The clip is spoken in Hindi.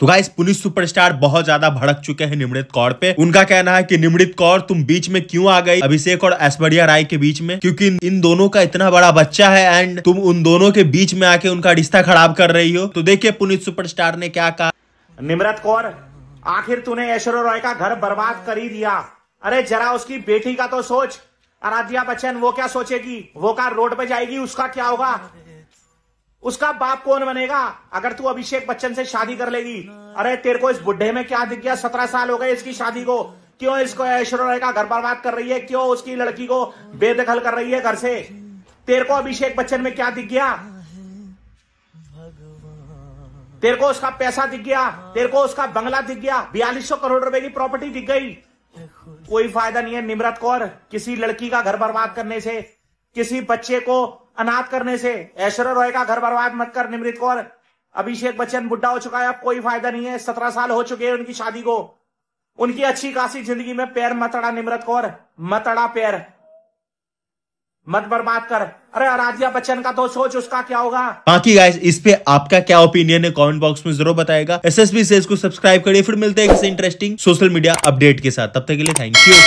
तो गाइस पुलिस सुपरस्टार बहुत ज्यादा भड़क चुके हैं निमृत कौर पे उनका कहना है कि निमृत कौर तुम बीच में क्यों आ गई अभिषेक और ऐश्वर्या राय के बीच में क्योंकि इन दोनों का इतना बड़ा बच्चा है एंड तुम उन दोनों के बीच में आके उनका रिश्ता खराब कर रही हो तो देखिए पुलिस सुपरस्टार ने क्या कहा निमृत कौर आखिर तूने ऐश्वर्य रॉय का घर बर्बाद कर ही दिया अरे जरा उसकी बेटी का तो सोच आराध्या बच्चन वो क्या सोचेगी वो कार रोड पे जाएगी उसका क्या होगा उसका बाप कौन बनेगा अगर तू अभिषेक बच्चन से शादी कर लेगी अरे तेरे को इस बुढ़े में क्या दिख गया सत्रह साल हो गए इसकी शादी को क्यों इसको ऐश्वर्या का घर बर्बाद कर रही है क्यों उसकी लड़की को बेदखल कर रही है घर से तेरे को अभिषेक बच्चन में क्या दिख गया तेरे को उसका पैसा दिख गया तेरे को उसका बंगला दिख गया बयालीस करोड़ रुपए की प्रॉपर्टी दिख गई कोई फायदा नहीं है निमरत कौर किसी लड़की का घर बर्बाद करने से किसी बच्चे को अनाथ करने से ऐश्वर्य रॉय का घर बर्बाद मत कर निमृत कौर अभिषेक बच्चन बुढ़ा हो चुका है अब कोई फायदा नहीं है सत्रह साल हो चुके हैं उनकी शादी को उनकी अच्छी खासी जिंदगी में पैर मत अड़ा निमृत कौर मत अड़ा पैर मत बर्बाद कर अरे आराध्या बच्चन का तो सोच उसका क्या होगा बाकी गाइस इस पे आपका क्या ओपिनियन है कमेंट बॉक्स में जरूर बताएगा एस सेल्स को सब्सक्राइब करिए फिर मिलते हैं किसी इंटरेस्टिंग सोशल मीडिया अपडेट के साथ तब तक के लिए थैंक यू